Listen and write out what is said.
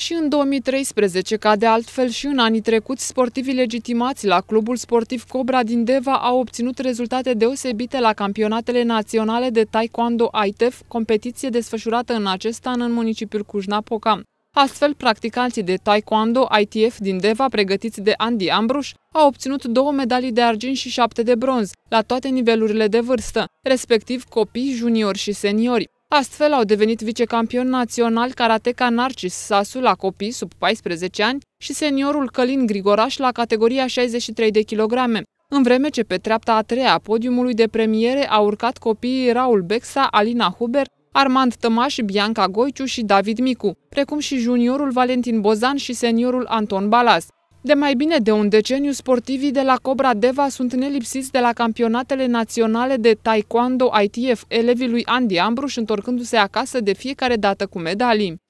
Și în 2013, ca de altfel și în anii trecuți, sportivii legitimați la Clubul Sportiv Cobra din Deva au obținut rezultate deosebite la campionatele naționale de Taekwondo ITEF, competiție desfășurată în acest an în municipiul Cujnapoca. Astfel, practicanții de Taekwondo ITF din Deva, pregătiți de Andy Ambruș, au obținut două medalii de argint și șapte de bronz, la toate nivelurile de vârstă, respectiv copii, juniori și seniori. Astfel au devenit vicecampion național karateca Narcis Sasu la copii sub 14 ani și seniorul Călin Grigoraș la categoria 63 de kilograme, în vreme ce pe treapta a treia a podiumului de premiere a urcat copiii Raul Bexa, Alina Huber, Armand Tămaș, Bianca Goiciu și David Micu, precum și juniorul Valentin Bozan și seniorul Anton Balas. De mai bine de un deceniu, sportivii de la Cobra Deva sunt nelipsiți de la campionatele naționale de taekwondo ITF elevii lui Andy Ambruș, întorcându-se acasă de fiecare dată cu medalii.